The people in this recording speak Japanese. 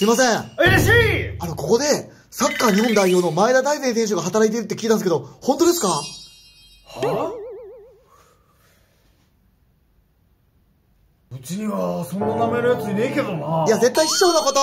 すいません。嬉しいあの、ここで、サッカー日本代表の前田大然選手が働いてるって聞いたんですけど、本当ですかはあ、うちには、そんな名前のやついねえけどな。いや、絶対師匠のこと